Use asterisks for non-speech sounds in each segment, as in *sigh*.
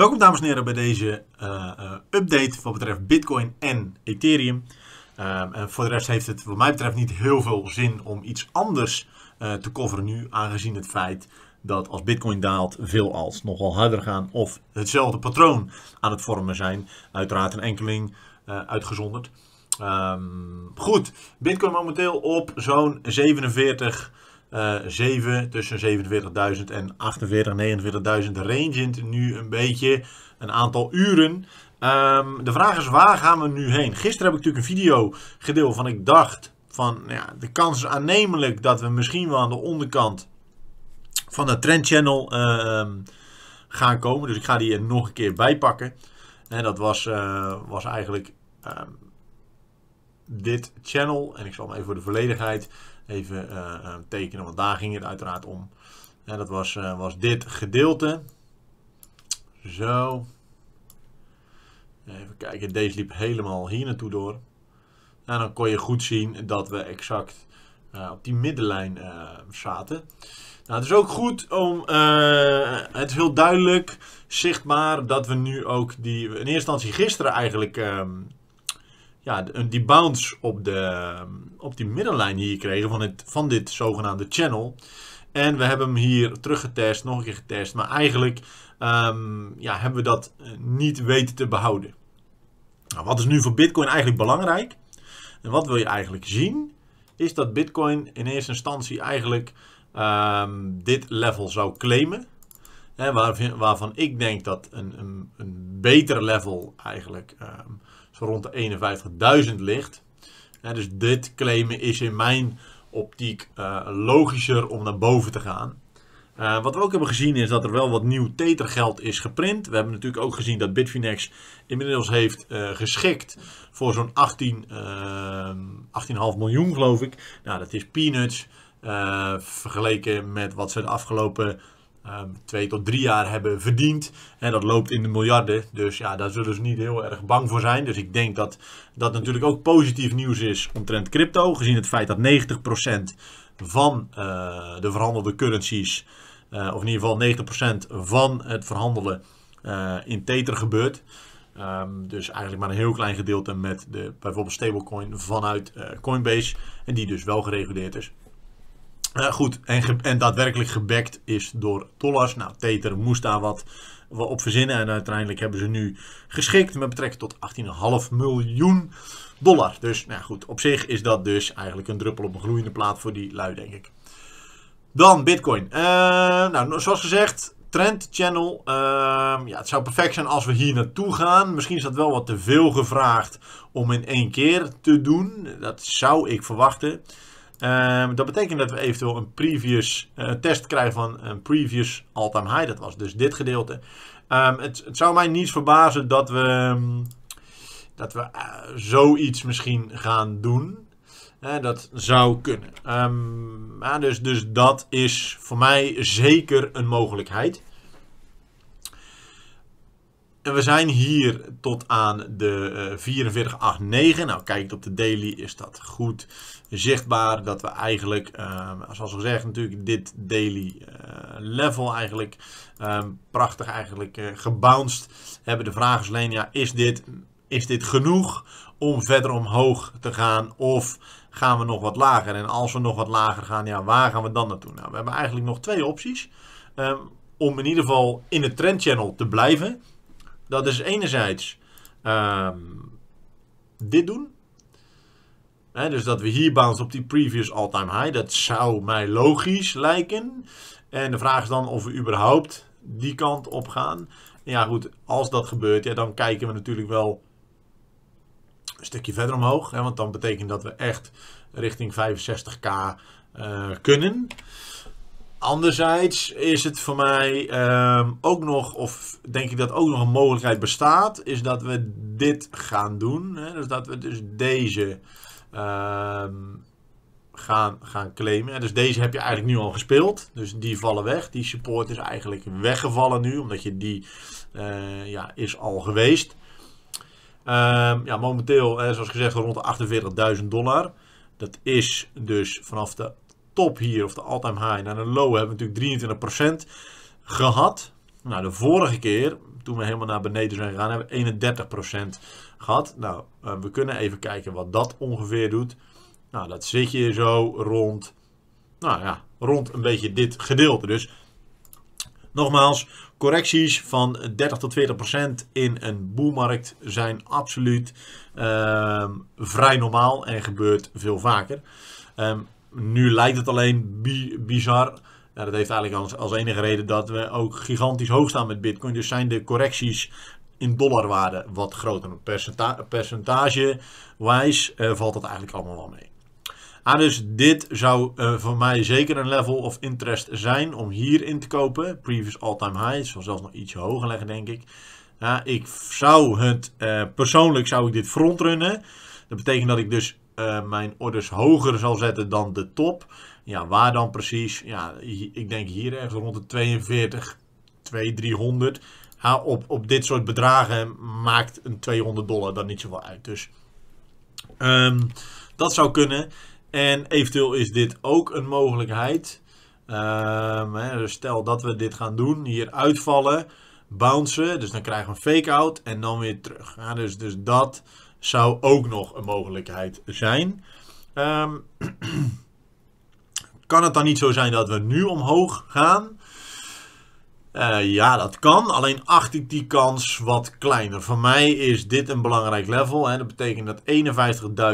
Welkom dames en heren bij deze eh, eh, update wat betreft Bitcoin en Ethereum. Ehm, en voor de rest heeft het wat mij betreft niet heel veel zin om iets anders eh, te coveren nu, aangezien het feit dat als Bitcoin daalt, veel als nogal harder gaan of hetzelfde patroon aan het vormen zijn. Uiteraard een enkeling uitgezonderd. Ehm, goed, Bitcoin momenteel op zo'n 47. 7 eh, tussen 47.000 en 48, 49.000 nu een beetje een aantal uren. Ehm, de vraag is waar gaan we nu heen? Gisteren heb ik natuurlijk een video gedeeld van ik dacht van nou ja, de kans is aannemelijk dat we misschien wel aan de onderkant van de trend channel ehm, gaan komen. Dus ik ga die er nog een keer bijpakken. En dat was, eh, was eigenlijk ehm, dit channel. En ik zal hem even voor de volledigheid even eh, eh, tekenen, want daar ging het uiteraard om. En dat was, eh, was dit gedeelte. Zo. Even kijken, deze liep helemaal hier naartoe door. En dan kon je goed zien dat we exact op die middenlijn zaten. Nou, het is ook goed om, het is heel duidelijk, zichtbaar, dat we nu ook die, in eerste instantie gisteren eigenlijk ehm, ja, die bounce op, de, op die middenlijn hier kregen van, het, van dit zogenaamde channel. En we hebben hem hier teruggetest, nog een keer getest. Maar eigenlijk ehm, ja, hebben we dat eh, niet weten te behouden. Nou, wat is nu voor Bitcoin eigenlijk belangrijk? En wat wil je eigenlijk zien? Is dat Bitcoin in eerste instantie eigenlijk ehm, dit level zou claimen. Hè, waarvan, ik denk dat een, een, een beter level eigenlijk ehm, rond de 51.000 ligt. dus dit claimen is in mijn optiek eh, logischer om naar boven te gaan. Eh, wat we ook hebben gezien is dat er wel wat nieuw Tether-geld is geprint. We hebben natuurlijk ook gezien dat Bitfinex inmiddels heeft eh, geschikt voor zo'n 18, 18,5 miljoen geloof ik. Nou, dat is peanuts vergeleken met wat ze de afgelopen Um, twee tot drie jaar hebben verdiend. En dat loopt in de miljarden. Dus ja, daar zullen ze niet heel erg bang voor zijn. Dus ik denk dat dat natuurlijk ook positief nieuws is omtrent crypto. Gezien het feit dat 90% van eh, de verhandelde currencies, eh, of in ieder geval 90% van het verhandelen eh, in Tether gebeurt. Ehm, dus eigenlijk maar een heel klein gedeelte met de, bijvoorbeeld stablecoin vanuit Coinbase. En die dus wel gereguleerd is. Eh, goed, en, en, daadwerkelijk gebackt is door dollars. Nou, Teter moest daar wat op verzinnen. En uiteindelijk hebben ze nu geschikt met betrekking tot 18,5 miljoen dollar. Dus nou goed, op zich is dat dus eigenlijk een druppel op een gloeiende plaat voor die lui, denk ik. Dan Bitcoin. Eh, nou, zoals gezegd, Trend Channel. Ehm, ja, het zou perfect zijn als we hier naartoe gaan. Misschien is dat wel wat te veel gevraagd om in één keer te doen. Dat zou ik verwachten. Ehm, dat betekent dat we eventueel een previous eh, test krijgen van een previous all-time high. Dat was dus dit gedeelte. Ehm, het, zou mij niets verbazen dat we, ehm, dat we eh, zoiets misschien gaan doen. dat zou kunnen. maar dus, dus dat is voor mij zeker een mogelijkheid. En we zijn hier tot aan de 44,89. Eh, nou, kijk, op de daily is dat goed zichtbaar. Dat we eigenlijk, ehm, zoals gezegd natuurlijk, dit daily eh, level eigenlijk ehm, prachtig eigenlijk eh, gebounced hebben. De vraag is alleen, ja, is dit, is dit genoeg om verder omhoog te gaan? Of gaan we nog wat lager? En als we nog wat lager gaan, ja, waar gaan we dan naartoe? Nou, we hebben eigenlijk nog twee opties. Ehm, om in ieder geval in het trendchannel te blijven. Dat is enerzijds ehm, dit doen. dus dat we hier bounce op die previous all-time high. Dat zou mij logisch lijken. En de vraag is dan of we überhaupt die kant op gaan. Ja goed, als dat gebeurt, ja, dan kijken we natuurlijk wel een stukje verder omhoog. Hè, want dan betekent dat we echt richting 65k uh, eh, kunnen. Anderzijds is het voor mij ehm, ook nog, of denk ik dat ook nog een mogelijkheid bestaat, is dat we dit gaan doen. Hè? Dus dat we dus deze ehm, gaan, gaan claimen. dus deze heb je eigenlijk nu al gespeeld. Dus die vallen weg. Die support is eigenlijk weggevallen nu, omdat je die uh, ja, is al geweest. Ehm, ja, momenteel, zoals gezegd, rond de 48.000 dollar. Dat is dus vanaf de top hier, of de all-time high, naar nou, de low hebben we natuurlijk 23% gehad. Nou, de vorige keer, toen we helemaal naar beneden zijn gegaan, hebben we 31% gehad. Nou, eh, we kunnen even kijken wat dat ongeveer doet. Nou, dat zit je zo rond, nou ja, rond een beetje dit gedeelte. Dus nogmaals, correcties van 30 tot 40 procent in een boelmarkt zijn absoluut ehm, vrij normaal en gebeurt veel vaker. Ehm, nu lijkt het alleen bizar. Nou, dat heeft eigenlijk als, enige reden dat we ook gigantisch hoog staan met Bitcoin. Dus zijn de correcties in dollarwaarde wat groter. Percenta percentagewijs uh, eh, valt dat eigenlijk allemaal wel mee. Ah, dus dit zou eh, voor mij zeker een level of interest zijn om hier in te kopen. Previous all-time high. Het zal zelfs nog ietsje hoger leggen, denk ik. Ja, ik zou het, eh, persoonlijk zou ik dit frontrunnen. Dat betekent dat ik dus eh, mijn orders hoger zal zetten dan de top. Ja, waar dan precies? Ja, ik denk hier ergens rond de 42, 2, 300. op, op dit soort bedragen maakt een 200 dollar dan niet zoveel uit. Dus ehm, dat zou kunnen. En eventueel is dit ook een mogelijkheid. Ehm, hè, dus stel dat we dit gaan doen, hier uitvallen, bouncen. Dus dan krijgen we een fake-out en dan weer terug. Ja, dus, dus dat zou ook nog een mogelijkheid zijn. Ehm, *clears throat* kan het dan niet zo zijn dat we nu omhoog gaan? Eh, ja, dat kan. Alleen acht ik die kans wat kleiner. Voor mij is dit een belangrijk level. Hè. Dat betekent dat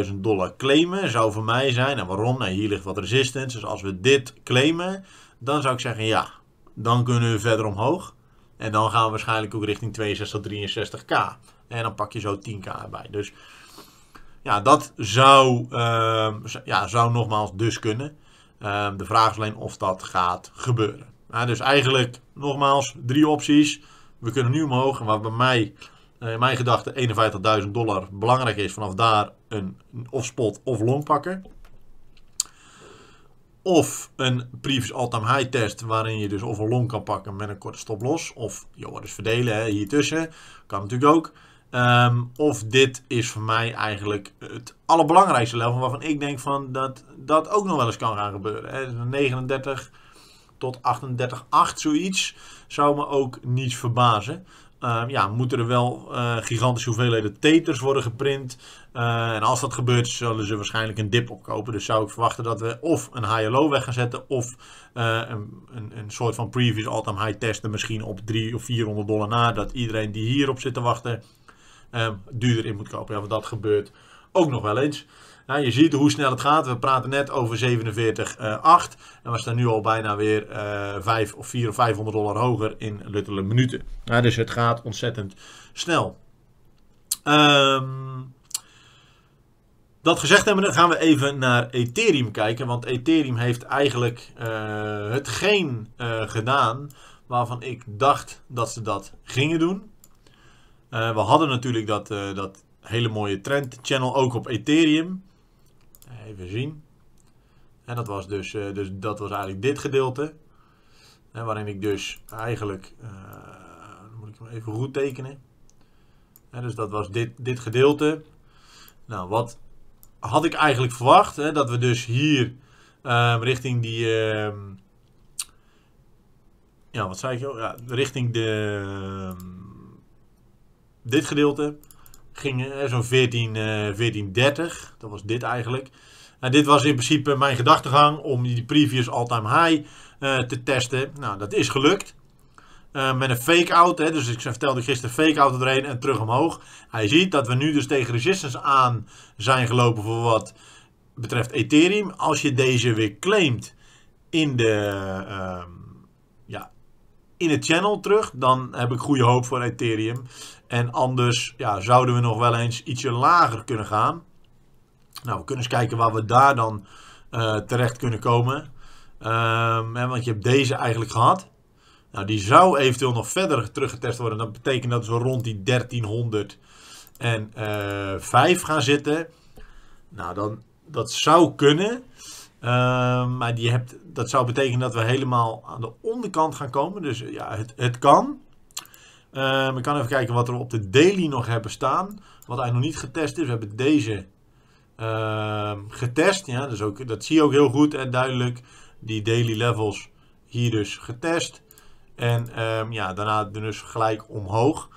51.000 dollar claimen zou voor mij zijn. En waarom? Nou, hier ligt wat resistance. Dus als we dit claimen, dan zou ik zeggen ja. Dan kunnen we verder omhoog. En dan gaan we waarschijnlijk ook richting 62, 63k. En dan pak je zo 10k erbij. Dus ja, dat zou, ehm, ja, zou nogmaals dus kunnen. Ehm, de vraag is alleen of dat gaat gebeuren. dus eigenlijk nogmaals drie opties. We kunnen nu omhoog. En wat bij mij, eh, in mijn gedachte, 51.000 dollar belangrijk is. Vanaf daar een, of spot of long pakken. Of een previous all-time high test waarin je dus of een long kan pakken met een korte stop los. Of je dus verdelen hè, hier tussen Kan natuurlijk ook. Ehm, of dit is voor mij eigenlijk het allerbelangrijkste level waarvan ik denk van dat dat ook nog wel eens kan gaan gebeuren. Hè. 39 dus tot 38, zoiets zou me ook niet verbazen. Ehm, ja, moeten er wel eh, gigantische hoeveelheden teters worden geprint. Eh, en als dat gebeurt, zullen ze waarschijnlijk een dip opkopen. Dus zou ik verwachten dat we of een high low weg gaan zetten. Of eh, een, een, een, soort van previous all-time high testen. Misschien op 300 of 400 dollar na. Dat iedereen die hierop zit te wachten Ehm, duurder in moet kopen. Ja, want dat gebeurt ook nog wel eens. Nou, je ziet hoe snel het gaat. We praten net over 47,8. Eh, en we staan nu al bijna weer uh, eh, 5 of 4 of 500 dollar hoger in luttele minuten. Nou, dus het gaat ontzettend snel. Ehm, dat gezegd hebben, gaan we even naar Ethereum kijken. Want Ethereum heeft eigenlijk uh, hetgeen gedaan waarvan ik dacht dat ze dat gingen doen. Eh, we hadden natuurlijk dat, eh, dat hele mooie trend channel ook op Ethereum. Even zien. En dat was dus, eh, dus dat was eigenlijk dit gedeelte. waarin ik dus eigenlijk, moet ik hem even goed tekenen. En dus dat was dit, dit gedeelte. Nou, wat had ik eigenlijk verwacht? Hè? Dat we dus hier ehm, richting die ehm, ja, wat zei ik? Oh, ja, richting de ehm, dit gedeelte ging zo'n 14, 1430. Eh, dat was dit eigenlijk. Nou, dit was in principe mijn gedachtegang om die previous all-time high eh, te testen. Nou, dat is gelukt. Eh, met een fake-out, dus ik vertelde gisteren fake-out erheen en terug omhoog. Hij ziet dat we nu dus tegen resistance aan zijn gelopen voor wat betreft Ethereum. Als je deze weer claimt in, de, ehm, ja, in het channel terug, dan heb ik goede hoop voor Ethereum. En anders ja, zouden we nog wel eens ietsje lager kunnen gaan. Nou, we kunnen eens kijken waar we daar dan eh, terecht kunnen komen. Ehm, want je hebt deze eigenlijk gehad. Nou, die zou eventueel nog verder teruggetest worden. Dat betekent dat we rond die 1305 eh, gaan zitten. Nou, dan, dat zou kunnen. Ehm, maar die hebt, dat zou betekenen dat we helemaal aan de onderkant gaan komen. Dus ja, het, het kan. Um, ik kan even kijken wat we op de daily nog hebben staan. Wat eigenlijk nog niet getest is. We hebben deze ehm, getest. Ja, dus ook, dat zie je ook heel goed en duidelijk. Die daily levels hier dus getest. En ehm, ja, daarna dus gelijk omhoog.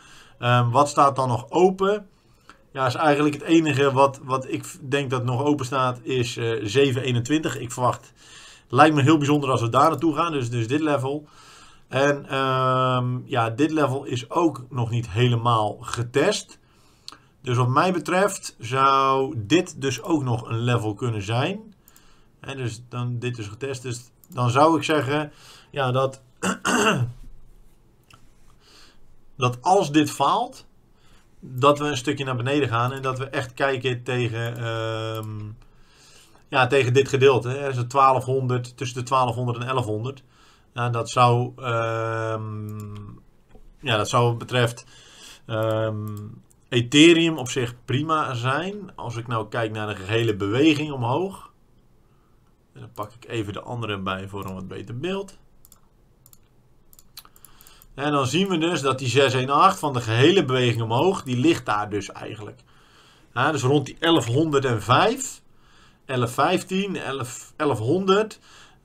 wat staat dan nog open? Ja, is eigenlijk het enige wat, wat ik denk dat nog open staat is uh, eh, 7.21. Ik verwacht, lijkt me heel bijzonder als we daar naartoe gaan. Dus, dus dit level. En ehm, ja, dit level is ook nog niet helemaal getest. Dus wat mij betreft zou dit dus ook nog een level kunnen zijn. En dus dan, dit is getest. Dus dan zou ik zeggen ja, dat, *clears throat* dat als dit faalt, dat we een stukje naar beneden gaan. En dat we echt kijken tegen, ehm, ja, tegen dit gedeelte. Hè. Dus 1200, tussen de 1200 en 1100. En dat zou, ehm, ja, dat zou wat betreft ehm, Ethereum op zich prima zijn. Als ik nou kijk naar de gehele beweging omhoog. Dan pak ik even de andere bij voor een wat beter beeld. En dan zien we dus dat die 618 van de gehele beweging omhoog, die ligt daar dus eigenlijk. dus rond die 1105, 1115, 11, 1100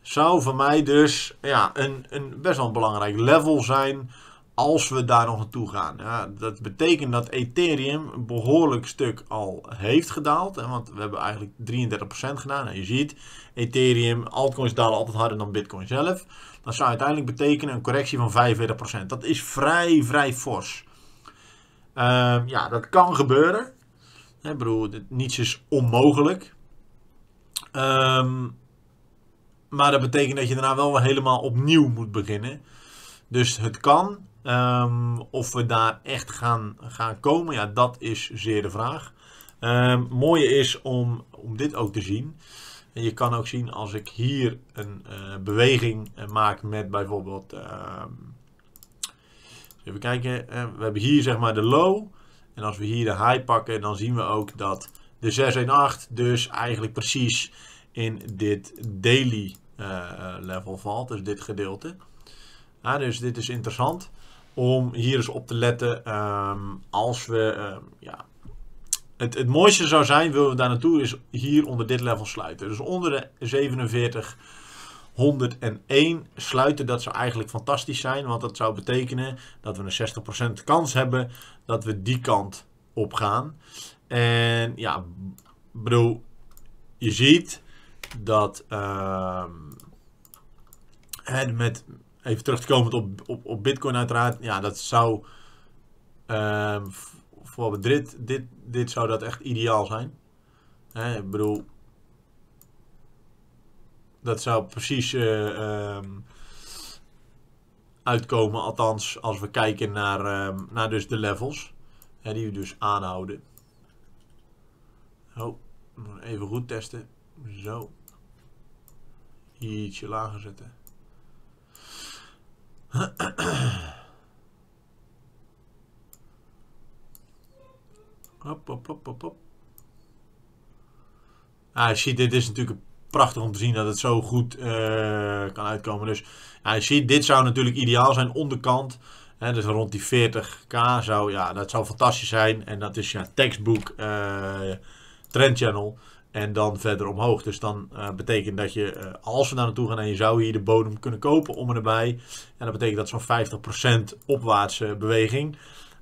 zou voor mij dus ja, een, een best wel belangrijk level zijn als we daar nog naartoe gaan. Ja, dat betekent dat Ethereum een behoorlijk stuk al heeft gedaald. Hè, want we hebben eigenlijk 33% gedaan. En je ziet, Ethereum, altcoins dalen altijd harder dan Bitcoin zelf. Dat zou uiteindelijk betekenen een correctie van 45%. Dat is vrij, vrij fors. Ehm, ja, dat kan gebeuren. Ik bedoel, niets is onmogelijk. Ehm. Maar dat betekent dat je daarna wel helemaal opnieuw moet beginnen. Dus het kan. Ehm, of we daar echt gaan, gaan komen, ja, dat is zeer de vraag. Ehm, mooie is om, om dit ook te zien. En je kan ook zien als ik hier een eh, beweging eh, maak met bijvoorbeeld... Ehm, even kijken, eh, we hebben hier zeg maar de low. En als we hier de high pakken, dan zien we ook dat de 618 dus eigenlijk precies in dit daily eh, eh, level valt, dus dit gedeelte. dus dit is interessant om hier eens op te letten ehm, als we, ehm, ja, het, het mooiste zou zijn, willen we daar naartoe, is hier onder dit level sluiten. Dus onder de 47... 101 sluiten. Dat zou eigenlijk fantastisch zijn, want dat zou betekenen dat we een 60% kans hebben dat we die kant op gaan. En ja, bedoel, je ziet dat en ehm, met, even terugkomend op, op, op Bitcoin uiteraard, ja, dat zou uh, voor dit, dit, dit zou dat echt ideaal zijn. Hè, ik bedoel, dat zou precies eh, ehm, uitkomen, althans als we kijken naar, naar dus de levels, hè, die we dus aanhouden. Oh, even goed testen. Zo ietsje lager zetten. Hop, hop, hop, hop, hop. Ah, ziet dit is natuurlijk prachtig om te zien dat het zo goed eh, kan uitkomen. Dus ja, je ziet, dit zou natuurlijk ideaal zijn onderkant. Hè, dus rond die 40k zou, ja, dat zou fantastisch zijn. En dat is ja, tekstboek, uh, eh, trendchannel. En dan verder omhoog. Dus dan eh, betekent dat je, eh, als we daar naartoe gaan en je zou hier de bodem kunnen kopen om en nabij. En dat betekent dat zo'n 50% opwaartse beweging.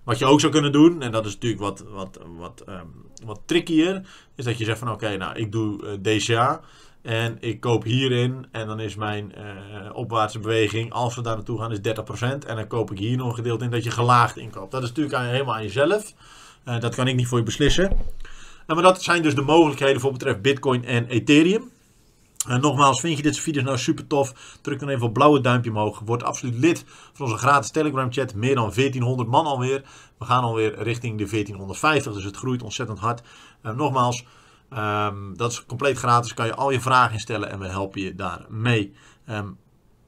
Wat je ook zou kunnen doen, en dat is natuurlijk wat, wat, wat, ehm, wat trickier, is dat je zegt van oké, nou ik doe uh, eh, DCA en ik koop hierin en dan is mijn opwaartse beweging, als we daar naartoe gaan, is 30%. En dan koop ik hier nog een gedeelte in dat je gelaagd inkoopt. Dat is natuurlijk helemaal aan jezelf. dat kan ik niet voor je beslissen maar dat zijn dus de mogelijkheden voor betreft Bitcoin en Ethereum. En nogmaals, vind je deze video's nou super tof? Druk dan even op blauwe duimpje omhoog. Word absoluut lid van onze gratis Telegram chat. Meer dan 1400 man alweer. We gaan alweer richting de 1450, dus het groeit ontzettend hard. En nogmaals, ehm, dat is compleet gratis. Kan je al je vragen instellen en we helpen je daarmee. Um,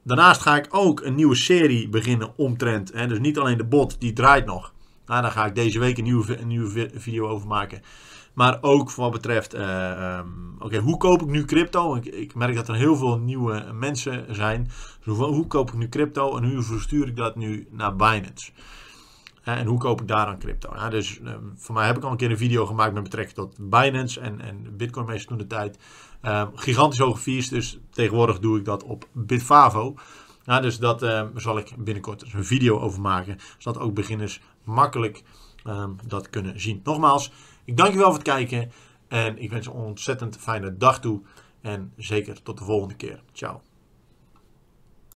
daarnaast ga ik ook een nieuwe serie beginnen omtrent. Hè? Dus niet alleen de bot, die draait nog. Nou, daar ga ik deze week een nieuwe, een nieuwe video over maken. Maar ook wat betreft, eh, ehm, oké, hoe koop ik nu crypto? Ik, ik, merk dat er heel veel nieuwe mensen zijn. Dus hoe, hoe, koop ik nu crypto en hoe verstuur ik dat nu naar Binance? en hoe koop ik daar dan crypto? Nou, dus ehm, voor mij heb ik al een keer een video gemaakt met betrekking tot Binance en, en Bitcoin meestal toen de tijd. Ehm, gigantisch hoge fees, dus tegenwoordig doe ik dat op Bitfavo. Nou, dus daar zal ik binnenkort een video over maken, zodat ook beginners makkelijk dat kunnen zien. Nogmaals, ik dank je wel voor het kijken en ik wens je een ontzettend fijne dag toe. En zeker tot de volgende keer. Ciao.